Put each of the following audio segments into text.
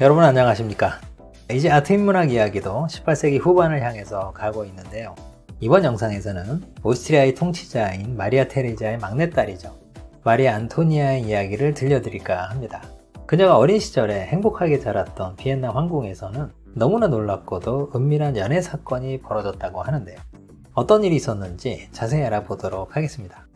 여러분 안녕하십니까 이제 아트 인문학 이야기도 18세기 후반을 향해서 가고 있는데요 이번 영상에서는 오스트리아의 통치자인 마리아 테레자의 막내딸이죠 마리아 안토니아의 이야기를 들려드릴까 합니다 그녀가 어린 시절에 행복하게 자랐던 비엔나 황궁에서는 너무나 놀랍고도 은밀한 연애 사건이 벌어졌다고 하는데요 어떤 일이 있었는지 자세히 알아보도록 하겠습니다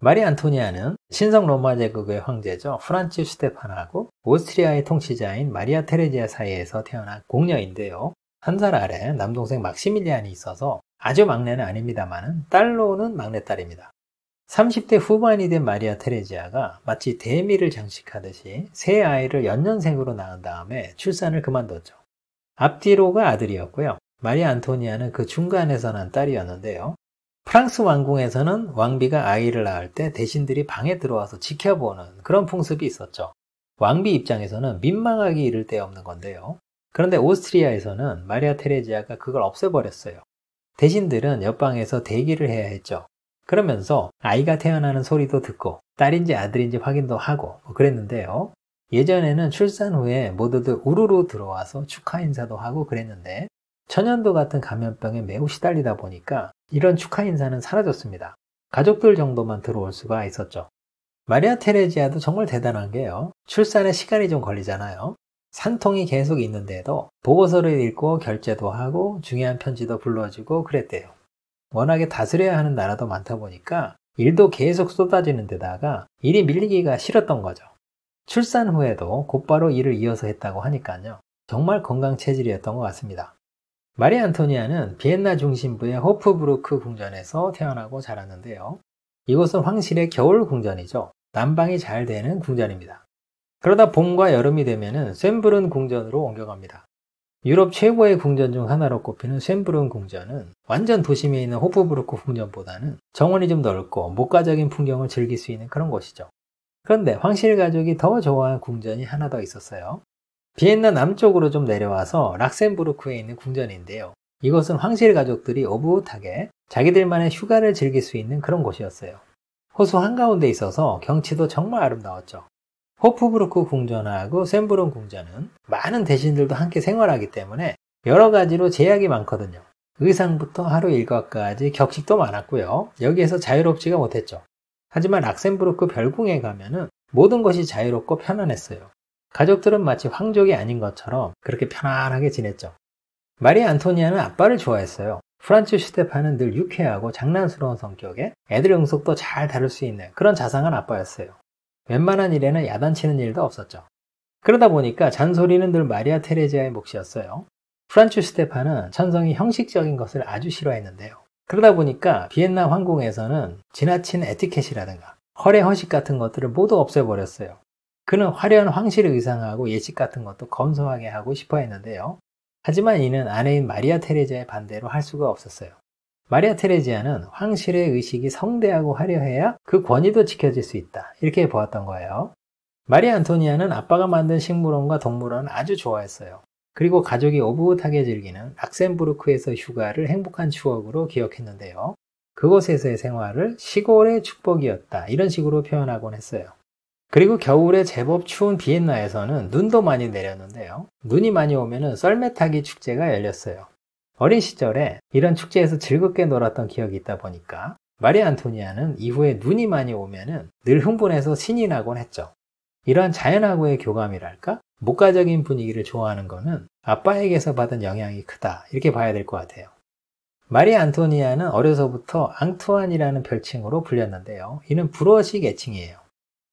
마리 안토니아는 신성 로마 제국의 황제죠. 프란치 스테파나하고 오스트리아의 통치자인 마리아 테레지아 사이에서 태어난 공녀인데요. 한 살 아래 남동생 막시밀리안이 있어서 아주 막내는 아닙니다만 딸로는 막내딸입니다. 30대 후반이 된 마리아 테레지아가 마치 대미를 장식하듯이 세 아이를 연년생으로 낳은 다음에 출산을 그만뒀죠. 앞뒤로가 아들이었고요. 마리아 안토니아는 그 중간에서 난 딸이었는데요. 프랑스 왕궁에서는 왕비가 아이를 낳을 때 대신들이 방에 들어와서 지켜보는 그런 풍습이 있었죠. 왕비 입장에서는 민망하기 이를 데 없는 건데요. 그런데 오스트리아에서는 마리아 테레지아가 그걸 없애버렸어요. 대신들은 옆방에서 대기를 해야 했죠. 그러면서 아이가 태어나는 소리도 듣고 딸인지 아들인지 확인도 하고 뭐 그랬는데요. 예전에는 출산 후에 모두들 우르르 들어와서 축하 인사도 하고 그랬는데 천연도 같은 감염병에 매우 시달리다 보니까 이런 축하 인사는 사라졌습니다. 가족들 정도만 들어올 수가 있었죠. 마리아 테레지아도 정말 대단한 게요. 출산에 시간이 좀 걸리잖아요. 산통이 계속 있는데도 보고서를 읽고 결제도 하고 중요한 편지도 불러주고 그랬대요. 워낙에 다스려야 하는 나라도 많다 보니까 일도 계속 쏟아지는 데다가 일이 밀리기가 싫었던 거죠. 출산 후에도 곧바로 일을 이어서 했다고 하니까요. 정말 건강 체질이었던 것 같습니다. 마리 안토니아는 비엔나 중심부의 호프브루크 궁전에서 태어나고 자랐는데요. 이곳은 황실의 겨울 궁전이죠. 난방이 잘 되는 궁전입니다. 그러다 봄과 여름이 되면은 쇤브른 궁전으로 옮겨갑니다. 유럽 최고의 궁전 중 하나로 꼽히는 쇤브른 궁전은 완전 도심에 있는 호프브루크 궁전보다는 정원이 좀 넓고 목가적인 풍경을 즐길 수 있는 그런 곳이죠. 그런데 황실 가족이 더 좋아하는 궁전이 하나 더 있었어요. 비엔나 남쪽으로 좀 내려와서 락셈부르크에 있는 궁전인데요. 이것은 황실 가족들이 오붓하게 자기들만의 휴가를 즐길 수 있는 그런 곳이었어요. 호수 한가운데 있어서 경치도 정말 아름다웠죠. 호프브루크 궁전하고 셈브론 궁전은 많은 대신들도 함께 생활하기 때문에 여러 가지로 제약이 많거든요. 의상부터 하루 일과까지 격식도 많았고요. 여기에서 자유롭지가 못했죠. 하지만 락셈부르크 별궁에 가면은 모든 것이 자유롭고 편안했어요. 가족들은 마치 황족이 아닌 것처럼 그렇게 편안하게 지냈죠. 마리 안토니아는 아빠를 좋아했어요. 프란츠 슈테파는 늘 유쾌하고 장난스러운 성격에 애들 응속도잘 다룰 수 있는 그런 자상한 아빠였어요. 웬만한 일에는 야단치는 일도 없었죠. 그러다 보니까 잔소리는 늘 마리아 테레지아의 몫이었어요. 프란츠 스테파는 천성이 형식적인 것을 아주 싫어했는데요. 그러다 보니까 비엔나 황궁에서는 지나친 에티켓이라든가 허례 허식 같은 것들을 모두 없애버렸어요. 그는 화려한 황실을 의상하고 예식 같은 것도 검소하게 하고 싶어 했는데요. 하지만 이는 아내인 마리아 테레지아의 반대로 할 수가 없었어요. 마리아 테레지아는 황실의 의식이 성대하고 화려해야 그 권위도 지켜질 수 있다. 이렇게 보았던 거예요. 마리아 안토니아는 아빠가 만든 식물원과 동물원을 아주 좋아했어요. 그리고 가족이 오붓하게 즐기는 락셈부르크에서 휴가를 행복한 추억으로 기억했는데요. 그곳에서의 생활을 시골의 축복이었다. 이런 식으로 표현하곤 했어요. 그리고 겨울에 제법 추운 비엔나에서는 눈도 많이 내렸는데요. 눈이 많이 오면은 썰매타기 축제가 열렸어요. 어린 시절에 이런 축제에서 즐겁게 놀았던 기억이 있다 보니까 마리 안토니아는 이후에 눈이 많이 오면은 늘 흥분해서 신이 나곤 했죠. 이러한 자연하고의 교감이랄까? 목가적인 분위기를 좋아하는 거는 아빠에게서 받은 영향이 크다. 이렇게 봐야 될 것 같아요. 마리 안토니아는 어려서부터 앙투안이라는 별칭으로 불렸는데요. 이는 불어식 애칭이에요.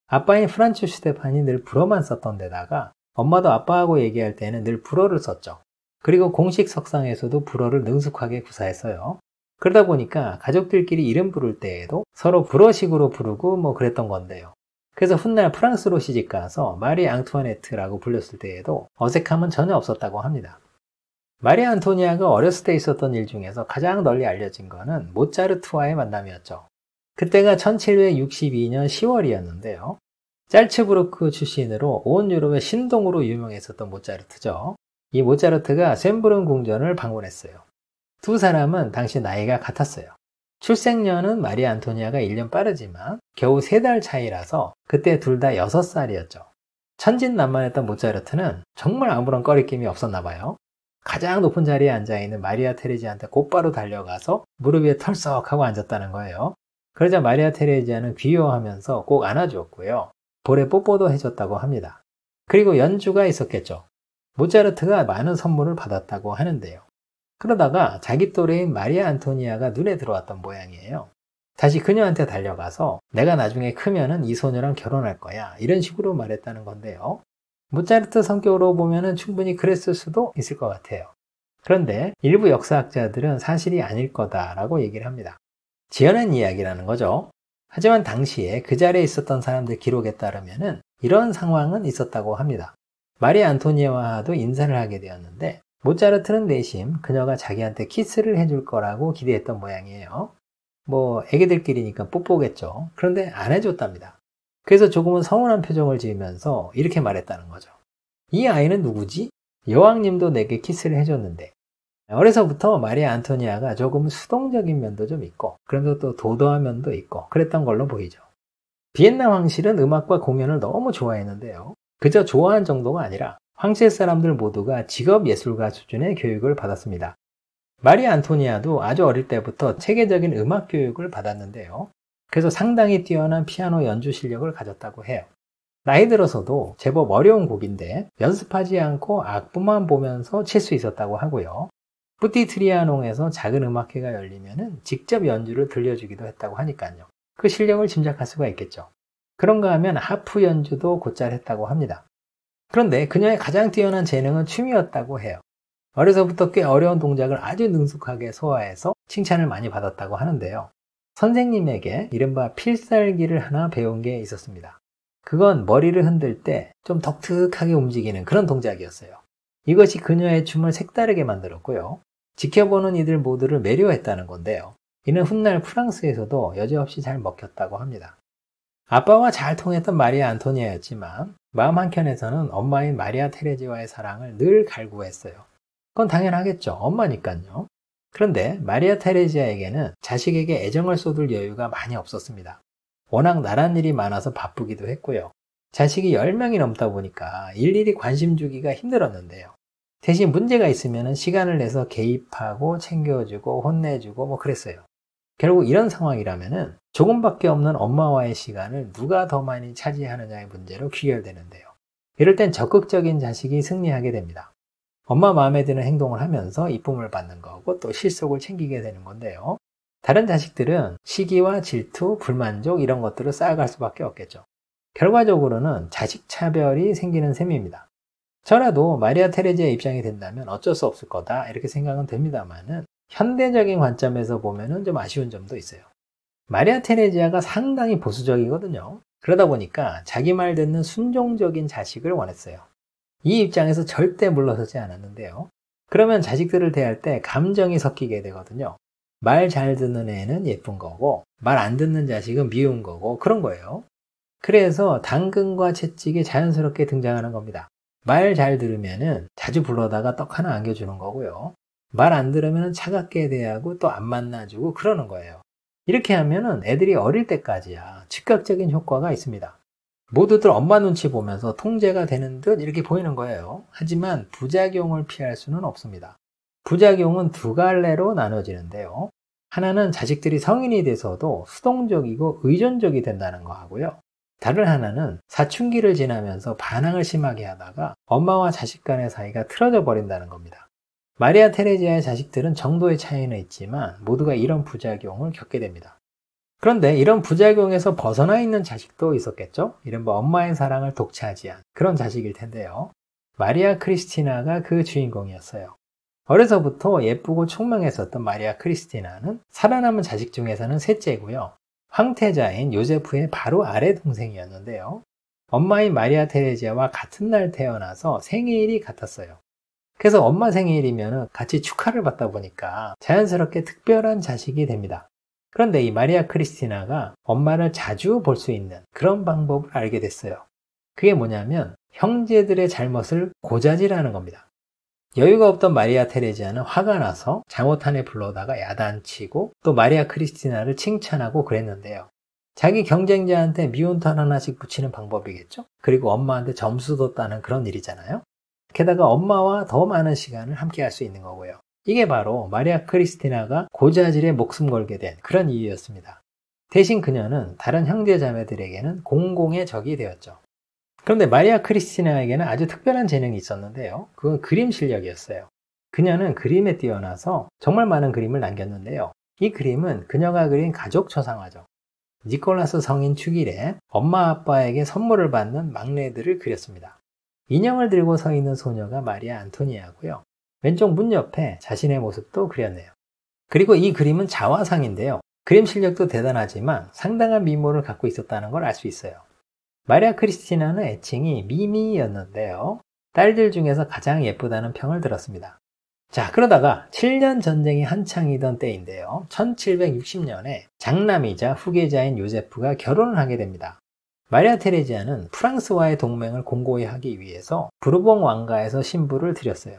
아빠인 프란츠 스테판이 늘 불어만 썼던 데다가 엄마도 아빠하고 얘기할 때는 늘 불어를 썼죠. 그리고 공식 석상에서도 불어를 능숙하게 구사했어요. 그러다 보니까 가족들끼리 이름 부를 때에도 서로 불어식으로 부르고 뭐 그랬던 건데요. 그래서 훗날 프랑스로 시집가서 마리 앙투아네트라고 불렸을 때에도 어색함은 전혀 없었다고 합니다. 마리 앙토니아가 어렸을 때 있었던 일 중에서 가장 널리 알려진 것은 모차르트와의 만남이었죠. 그때가 1762년 10월이었는데요. 짤츠부르크 출신으로 온 유럽의 신동으로 유명했었던 모차르트죠. 이 모차르트가 셈브른 궁전을 방문했어요. 두 사람은 당시 나이가 같았어요. 출생년은 마리아 안토니아가 1년 빠르지만 겨우 3달 차이라서 그때 둘 다 6살이었죠. 천진난만했던 모차르트는 정말 아무런 꺼리낌이 없었나 봐요. 가장 높은 자리에 앉아있는 마리아 테레지한테 곧바로 달려가서 무릎 위에 털썩 하고 앉았다는 거예요. 그러자 마리아 테레지아는 귀여워하면서 꼭 안아주었고요. 볼에 뽀뽀도 해줬다고 합니다. 그리고 연주가 있었겠죠. 모차르트가 많은 선물을 받았다고 하는데요. 그러다가 자기 또래인 마리아 안토니아가 눈에 들어왔던 모양이에요. 다시 그녀한테 달려가서 내가 나중에 크면은 이 소녀랑 결혼할 거야. 이런 식으로 말했다는 건데요. 모차르트 성격으로 보면은 충분히 그랬을 수도 있을 것 같아요. 그런데 일부 역사학자들은 사실이 아닐 거다라고 얘기를 합니다. 지어낸 이야기라는 거죠. 하지만 당시에 그 자리에 있었던 사람들 기록에 따르면 이런 상황은 있었다고 합니다. 마리 안토니와도 아 인사를 하게 되었는데 모차르트는 내심 그녀가 자기한테 키스를 해줄 거라고 기대했던 모양이에요. 뭐 애기들끼리니까 뽀뽀겠죠. 그런데 안 해줬답니다. 그래서 조금은 서운한 표정을 지으면서 이렇게 말했다는 거죠. 이 아이는 누구지? 여왕님도 내게 키스를 해줬는데 어려서부터 마리아 안토니아가 조금 수동적인 면도 좀 있고 그러면서 또 도도한 면도 있고 그랬던 걸로 보이죠. 비엔나 황실은 음악과 공연을 너무 좋아했는데요. 그저 좋아한 정도가 아니라 황실 사람들 모두가 직업 예술가 수준의 교육을 받았습니다. 마리아 안토니아도 아주 어릴 때부터 체계적인 음악 교육을 받았는데요. 그래서 상당히 뛰어난 피아노 연주 실력을 가졌다고 해요. 나이 들어서도 제법 어려운 곡인데 연습하지 않고 악보만 보면서 칠 수 있었다고 하고요. 뿌띠 트리아농에서 작은 음악회가 열리면은 직접 연주를 들려주기도 했다고 하니까요. 그 실력을 짐작할 수가 있겠죠. 그런가 하면 하프 연주도 곧잘 했다고 합니다. 그런데 그녀의 가장 뛰어난 재능은 춤이었다고 해요. 어려서부터 꽤 어려운 동작을 아주 능숙하게 소화해서 칭찬을 많이 받았다고 하는데요. 선생님에게 이른바 필살기를 하나 배운 게 있었습니다. 그건 머리를 흔들 때 좀 독특하게 움직이는 그런 동작이었어요. 이것이 그녀의 춤을 색다르게 만들었고요. 지켜보는 이들 모두를 매료했다는 건데요. 이는 훗날 프랑스에서도 여지없이 잘 먹혔다고 합니다. 아빠와 잘 통했던 마리아 안토니아였지만 마음 한켠에서는 엄마인 마리아 테레지와의 사랑을 늘 갈구했어요. 그건 당연하겠죠. 엄마니까요. 그런데 마리아 테레지아에게는 자식에게 애정을 쏟을 여유가 많이 없었습니다. 워낙 나란 일이 많아서 바쁘기도 했고요. 자식이 10명이 넘다 보니까 일일이 관심 주기가 힘들었는데요. 대신 문제가 있으면 시간을 내서 개입하고 챙겨주고 혼내주고 뭐 그랬어요. 결국 이런 상황이라면은 조금밖에 없는 엄마와의 시간을 누가 더 많이 차지하느냐의 문제로 귀결되는데요. 이럴 땐 적극적인 자식이 승리하게 됩니다. 엄마 마음에 드는 행동을 하면서 이쁨을 받는 거고 또 실속을 챙기게 되는 건데요. 다른 자식들은 시기와 질투, 불만족 이런 것들을 쌓아갈 수밖에 없겠죠. 결과적으로는 자식 차별이 생기는 셈입니다. 저라도 마리아 테레지의 입장이 된다면 어쩔 수 없을 거다 이렇게 생각은 됩니다만은 현대적인 관점에서 보면은 좀 아쉬운 점도 있어요. 마리아 테레지아가 상당히 보수적이거든요. 그러다 보니까 자기 말 듣는 순종적인 자식을 원했어요. 이 입장에서 절대 물러서지 않았는데요. 그러면 자식들을 대할 때 감정이 섞이게 되거든요. 말 잘 듣는 애는 예쁜 거고, 말 안 듣는 자식은 미운 거고, 그런 거예요. 그래서 당근과 채찍이 자연스럽게 등장하는 겁니다. 말잘 들으면은 자주 불러다가 떡 하나 안겨주는 거고요. 말 안 들으면 차갑게 대하고 또 안 만나주고 그러는 거예요. 이렇게 하면은 애들이 어릴 때까지야 즉각적인 효과가 있습니다. 모두들 엄마 눈치 보면서 통제가 되는 듯 이렇게 보이는 거예요. 하지만 부작용을 피할 수는 없습니다. 부작용은 두 갈래로 나눠지는데요. 하나는 자식들이 성인이 돼서도 수동적이고 의존적이 된다는 거 하고요. 다른 하나는 사춘기를 지나면서 반항을 심하게 하다가 엄마와 자식 간의 사이가 틀어져 버린다는 겁니다. 마리아 테레지아의 자식들은 정도의 차이는 있지만 모두가 이런 부작용을 겪게 됩니다. 그런데 이런 부작용에서 벗어나 있는 자식도 있었겠죠? 이른바 엄마의 사랑을 독차지한 그런 자식일 텐데요. 마리아 크리스티나가 그 주인공이었어요. 어려서부터 예쁘고 총명했었던 마리아 크리스티나는 살아남은 자식 중에서는 셋째고요. 황태자인 요제프의 바로 아래 동생이었는데요. 엄마인 마리아 테레지아와 같은 날 태어나서 생일이 같았어요. 그래서 엄마 생일이면 같이 축하를 받다 보니까 자연스럽게 특별한 자식이 됩니다. 그런데 이 마리아 크리스티나가 엄마를 자주 볼 수 있는 그런 방법을 알게 됐어요. 그게 뭐냐면 형제들의 잘못을 고자질하는 겁니다. 여유가 없던 마리아 테레지아는 화가 나서 잘못탄에 불러다가 야단치고 또 마리아 크리스티나를 칭찬하고 그랬는데요. 자기 경쟁자한테 미온탄 하나씩 붙이는 방법이겠죠? 그리고 엄마한테 점수도 따는 그런 일이잖아요? 게다가 엄마와 더 많은 시간을 함께 할 수 있는 거고요. 이게 바로 마리아 크리스티나가 고자질에 목숨 걸게 된 그런 이유였습니다. 대신 그녀는 다른 형제 자매들에게는 공공의 적이 되었죠. 그런데 마리아 크리스티나에게는 아주 특별한 재능이 있었는데요. 그건 그림 실력이었어요. 그녀는 그림에 뛰어나서 정말 많은 그림을 남겼는데요. 이 그림은 그녀가 그린 가족 초상화죠. 니콜라스 성인 축일에 엄마 아빠에게 선물을 받는 막내들을 그렸습니다. 인형을 들고 서 있는 소녀가 마리아 안토니아고요. 왼쪽 문 옆에 자신의 모습도 그렸네요. 그리고 이 그림은 자화상인데요. 그림 실력도 대단하지만 상당한 미모를 갖고 있었다는 걸 알 수 있어요. 마리아 크리스티나는 애칭이 미미였는데요. 딸들 중에서 가장 예쁘다는 평을 들었습니다. 자, 그러다가 7년 전쟁이 한창이던 때인데요. 1760년에 장남이자 후계자인 요제프가 결혼을 하게 됩니다. 마리아 테레지아는 프랑스와의 동맹을 공고히 하기 위해서 부르봉 왕가에서 신부를 드렸어요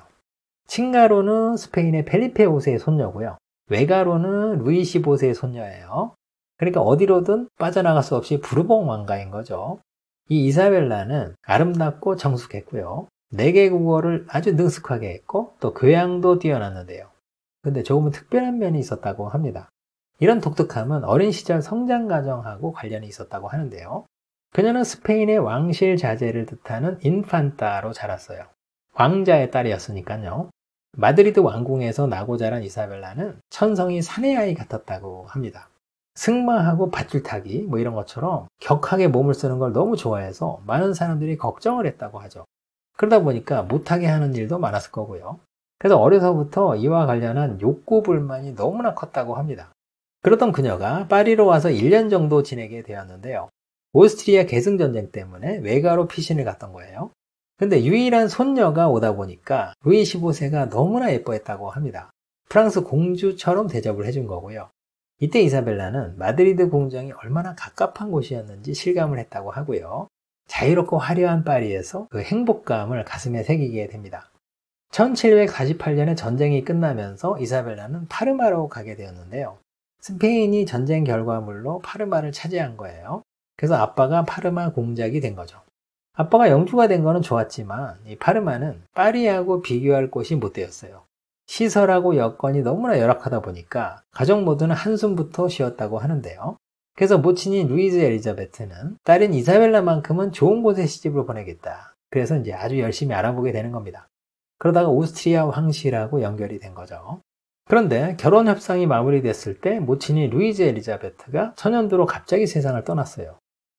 친가로는 스페인의 펠리페 5세의 손녀고요. 외가로는 루이 15세의 손녀예요. 그러니까 어디로든 빠져나갈 수 없이 부르봉 왕가인 거죠. 이 이사벨라는 아름답고 정숙했고요. 4개 국어를 아주 능숙하게 했고 또 교양도 그 뛰어났는데요. 근데 조금은 특별한 면이 있었다고 합니다. 이런 독특함은 어린 시절 성장 과정하고 관련이 있었다고 하는데요. 그녀는 스페인의 왕실 자제를 뜻하는 인판타로 자랐어요. 왕자의 딸이었으니까요. 마드리드 왕궁에서 나고 자란 이사벨라는 천성이 사내 아이 같았다고 합니다. 승마하고 밧줄타기 뭐 이런 것처럼 격하게 몸을 쓰는 걸 너무 좋아해서 많은 사람들이 걱정을 했다고 하죠. 그러다 보니까 못하게 하는 일도 많았을 거고요. 그래서 어려서부터 이와 관련한 욕구 불만이 너무나 컸다고 합니다. 그러던 그녀가 파리로 와서 1년 정도 지내게 되었는데요. 오스트리아 계승전쟁 때문에 외가로 피신을 갔던 거예요. 근데 유일한 손녀가 오다 보니까 루이 15세가 너무나 예뻐했다고 합니다. 프랑스 공주처럼 대접을 해준 거고요. 이때 이사벨라는 마드리드 공장이 얼마나 갑갑한 곳이었는지 실감을 했다고 하고요. 자유롭고 화려한 파리에서 그 행복감을 가슴에 새기게 됩니다. 1748년에 전쟁이 끝나면서 이사벨라는 파르마로 가게 되었는데요. 스페인이 전쟁 결과물로 파르마를 차지한 거예요. 그래서 아빠가 파르마 공작이 된 거죠. 아빠가 영주가 된 거는 좋았지만 이 파르마는 파리하고 비교할 곳이 못 되었어요. 시설하고 여건이 너무나 열악하다 보니까 가족 모두는 한숨부터 쉬었다고 하는데요. 그래서 모친인 루이즈 엘리자베트는 딸인 이사벨라만큼은 좋은 곳에 시집을 보내겠다. 그래서 이제 아주 열심히 알아보게 되는 겁니다. 그러다가 오스트리아 황실하고 연결이 된 거죠. 그런데 결혼 협상이 마무리됐을 때 모친이 루이즈 엘리자베트가 천연두로 갑자기 세상을 떠났어요.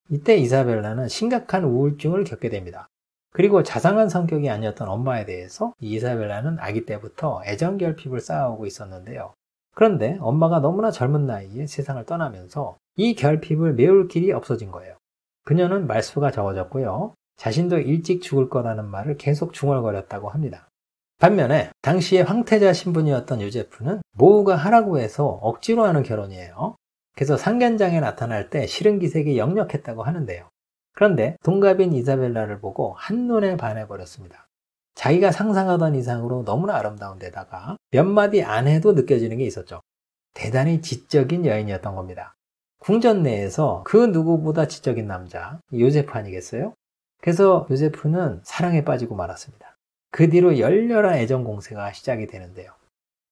이때 이사벨라는 심각한 우울증을 겪게 됩니다. 그리고 자상한 성격이 아니었던 엄마에 대해서 이사벨라는 아기 때부터 애정 결핍을 쌓아오고 있었는데요. 그런데 엄마가 너무나 젊은 나이에 세상을 떠나면서 이 결핍을 메울 길이 없어진 거예요. 그녀는 말수가 적어졌고요. 자신도 일찍 죽을 거라는 말을 계속 중얼거렸다고 합니다. 반면에 당시의 황태자 신분이었던 요제프는 모우가 하라고 해서 억지로 하는 결혼이에요. 그래서 상견장에 나타날 때싫은 기색이 역력했다고 하는데요. 그런데 동갑인 이사벨라를 보고 한눈에 반해버렸습니다. 자기가 상상하던 이상으로 너무나 아름다운 데다가 몇 마디 안 해도 느껴지는 게 있었죠. 대단히 지적인 여인이었던 겁니다. 궁전 내에서 그 누구보다 지적인 남자, 요제프 아니겠어요? 그래서 요제프는 사랑에 빠지고 말았습니다. 그 뒤로 열렬한 애정 공세가 시작이 되는데요.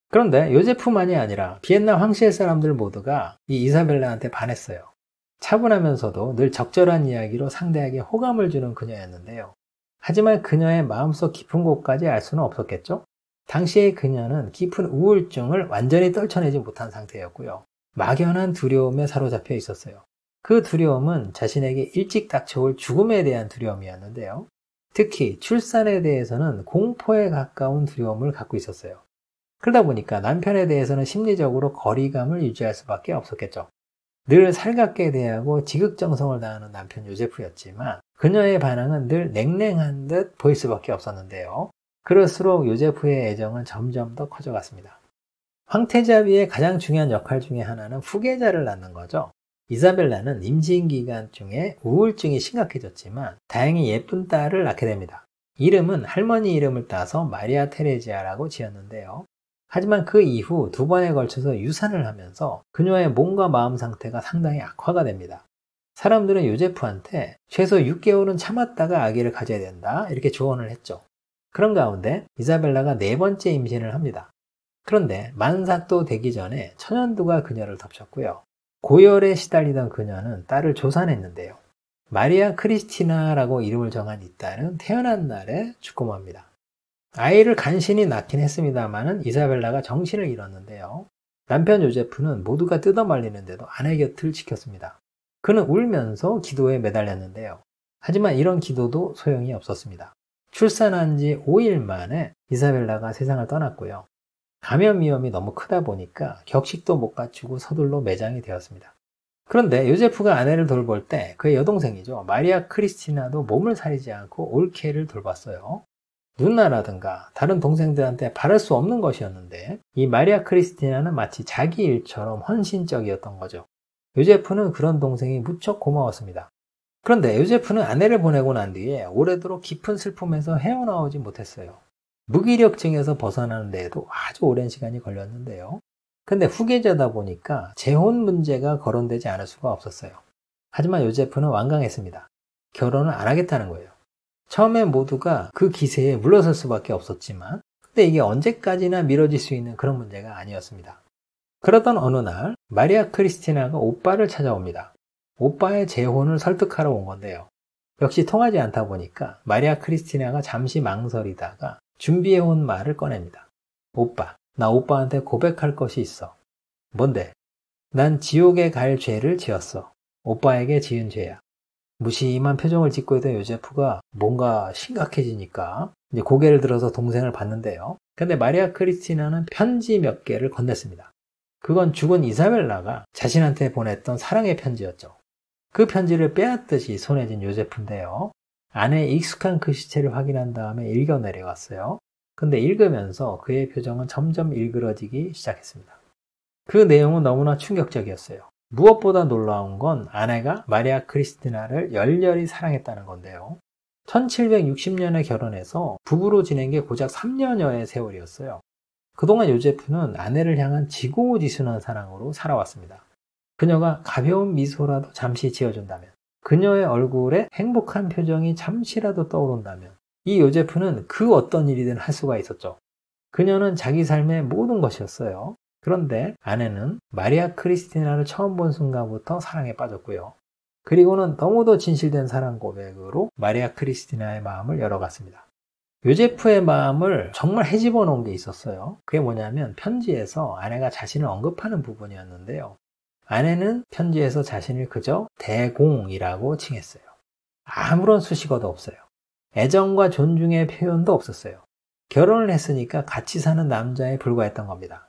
그런데 요제프만이 아니라 비엔나 황실 사람들 모두가 이 이사벨라한테 반했어요. 차분하면서도 늘 적절한 이야기로 상대에게 호감을 주는 그녀였는데요. 하지만 그녀의 마음속 깊은 곳까지 알 수는 없었겠죠? 당시의 그녀는 깊은 우울증을 완전히 떨쳐내지 못한 상태였고요. 막연한 두려움에 사로잡혀 있었어요. 그 두려움은 자신에게 일찍 닥쳐올 죽음에 대한 두려움이었는데요. 특히 출산에 대해서는 공포에 가까운 두려움을 갖고 있었어요. 그러다 보니까 남편에 대해서는 심리적으로 거리감을 유지할 수밖에 없었겠죠. 늘 살갑게 대하고 지극정성을 다하는 남편 요제프였지만 그녀의 반응은늘 냉랭한 듯 보일 수밖에 없었는데요. 그럴수록 요제프의 애정은 점점 더 커져갔습니다. 황태자비의 가장 중요한 역할 중의 하나는 후계자를 낳는 거죠. 이사벨라는 임신 기간 중에 우울증이 심각해졌지만 다행히 예쁜 딸을 낳게 됩니다. 이름은 할머니 이름을 따서 마리아 테레지아라고 지었는데요. 하지만 그 이후 두 번에 걸쳐서 유산을 하면서 그녀의 몸과 마음 상태가 상당히 악화가 됩니다. 사람들은 요제프한테 최소 6개월은 참았다가 아기를 가져야 된다 이렇게 조언을 했죠. 그런 가운데 이사벨라가 네 번째 임신을 합니다. 그런데 만삭도 되기 전에 천연두가 그녀를 덮쳤고요. 고열에 시달리던 그녀는 딸을 조산했는데요. 마리아 크리스티나라고 이름을 정한 이 딸은 태어난 날에 죽고 맙니다. 아이를 간신히 낳긴 했습니다마는 이사벨라가 정신을 잃었는데요. 남편 요제프는 모두가 뜯어말리는데도 아내 곁을 지켰습니다. 그는 울면서 기도에 매달렸는데요. 하지만 이런 기도도 소용이 없었습니다. 출산한 지 5일 만에 이사벨라가 세상을 떠났고요. 감염 위험이 너무 크다 보니까 격식도 못 갖추고 서둘러 매장이 되었습니다. 그런데 요제프가 아내를 돌볼 때 그의 여동생이죠. 마리아 크리스티나도 몸을 사리지 않고 올케를 돌봤어요. 누나라든가 다른 동생들한테 바랄 수 없는 것이었는데 이 마리아 크리스티나는 마치 자기 일처럼 헌신적이었던 거죠. 요제프는 그런 동생이 무척 고마웠습니다. 그런데 요제프는 아내를 보내고 난 뒤에 오래도록 깊은 슬픔에서 헤어나오지 못했어요. 무기력증에서 벗어나는 데에도 아주 오랜 시간이 걸렸는데요. 근데 후계자다 보니까 재혼 문제가 거론되지 않을 수가 없었어요. 하지만 요제프는 완강했습니다. 결혼을 안 하겠다는 거예요. 처음에 모두가 그 기세에 물러설 수밖에 없었지만 근데 이게 언제까지나 미뤄질 수 있는 그런 문제가 아니었습니다. 그러던 어느 날 마리아 크리스티나가 오빠를 찾아옵니다. 오빠의 재혼을 설득하러 온 건데요. 역시 통하지 않다 보니까 마리아 크리스티나가 잠시 망설이다가 준비해온 말을 꺼냅니다. 오빠, 나 오빠한테 고백할 것이 있어. 뭔데? 난 지옥에 갈 죄를 지었어. 오빠에게 지은 죄야. 무심한 표정을 짓고 있던 요제프가 뭔가 심각해지니까 이제 고개를 들어서 동생을 봤는데요. 근데 마리아 크리스티나는 편지 몇 개를 건넸습니다. 그건 죽은 이사벨라가 자신한테 보냈던 사랑의 편지였죠. 그 편지를 빼앗듯이 손에 쥔 요제프인데요. 안에 익숙한 그 시체를 확인한 다음에 읽어 내려갔어요. 근데 읽으면서 그의 표정은 점점 일그러지기 시작했습니다. 그 내용은 너무나 충격적이었어요. 무엇보다 놀라운 건 아내가 마리아 크리스티나를 열렬히 사랑했다는 건데요. 1760년에 결혼해서 부부로 지낸 게 고작 3년여의 세월이었어요. 그동안 요제프는 아내를 향한 지고지순한 사랑으로 살아왔습니다. 그녀가 가벼운 미소라도 잠시 지어준다면, 그녀의 얼굴에 행복한 표정이 잠시라도 떠오른다면, 이 요제프는 그 어떤 일이든 할 수가 있었죠. 그녀는 자기 삶의 모든 것이었어요. 그런데 아내는 마리아 크리스티나를 처음 본 순간부터 사랑에 빠졌고요. 그리고는 너무도 진실된 사랑 고백으로 마리아 크리스티나의 마음을 열어갔습니다. 요제프의 마음을 정말 헤집어 놓은 게 있었어요. 그게 뭐냐면 편지에서 아내가 자신을 언급하는 부분이었는데요. 아내는 편지에서 자신을 그저 대공이라고 칭했어요. 아무런 수식어도 없어요. 애정과 존중의 표현도 없었어요. 결혼을 했으니까 같이 사는 남자에 불과했던 겁니다.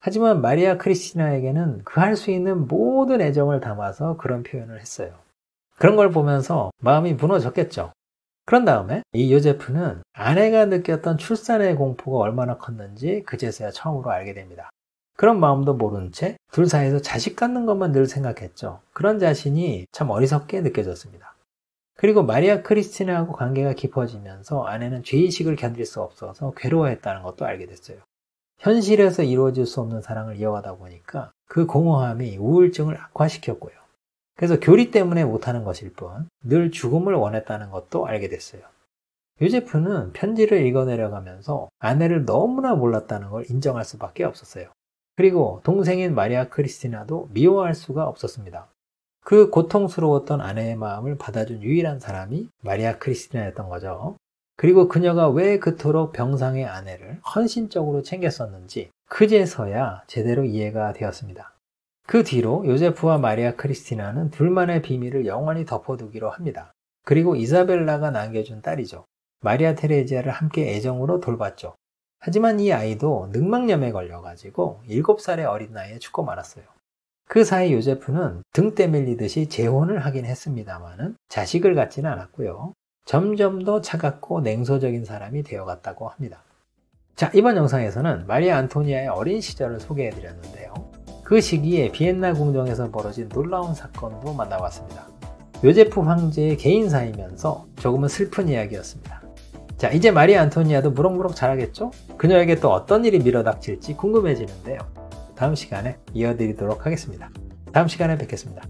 하지만 마리아 크리스티나에게는 그 할 수 있는 모든 애정을 담아서 그런 표현을 했어요. 그런 걸 보면서 마음이 무너졌겠죠. 그런 다음에 이 요제프는 아내가 느꼈던 출산의 공포가 얼마나 컸는지 그제서야 처음으로 알게 됩니다. 그런 마음도 모른 채 둘 사이에서 자식 갖는 것만 늘 생각했죠. 그런 자신이 참 어리석게 느껴졌습니다. 그리고 마리아 크리스티나하고 관계가 깊어지면서 아내는 죄의식을 견딜 수 없어서 괴로워했다는 것도 알게 됐어요. 현실에서 이루어질 수 없는 사랑을 이어가다 보니까 그 공허함이 우울증을 악화시켰고요. 그래서 교리 때문에 못하는 것일 뿐 늘 죽음을 원했다는 것도 알게 됐어요. 요제프는 편지를 읽어내려가면서 아내를 너무나 몰랐다는 걸 인정할 수밖에 없었어요. 그리고 동생인 마리아 크리스티나도 미워할 수가 없었습니다. 그 고통스러웠던 아내의 마음을 받아준 유일한 사람이 마리아 크리스티나였던 거죠. 그리고 그녀가 왜 그토록 병상의 아내를 헌신적으로 챙겼었는지 그제서야 제대로 이해가 되었습니다. 그 뒤로 요제프와 마리아 크리스티나는 둘만의 비밀을 영원히 덮어두기로 합니다. 그리고 이사벨라가 남겨준 딸이죠. 마리아 테레지아를 함께 애정으로 돌봤죠. 하지만 이 아이도 늑망염에 걸려가지고 7살의 어린 나이에 죽고 말았어요. 그 사이 요제프는 등 때밀리듯이 재혼을 하긴 했습니다마는 자식을 갖지는 않았고요. 점점 더 차갑고 냉소적인 사람이 되어갔다고 합니다. 자, 이번 영상에서는 마리아 안토니아의 어린 시절을 소개해드렸는데요. 그 시기에 비엔나 궁정에서 벌어진 놀라운 사건도 만나봤습니다. 요제프 황제의 개인사이면서 조금은 슬픈 이야기였습니다. 자, 이제 마리아 안토니아도 무럭무럭 자라겠죠? 그녀에게 또 어떤 일이 밀어닥칠지 궁금해지는데요. 다음 시간에 이어드리도록 하겠습니다. 다음 시간에 뵙겠습니다.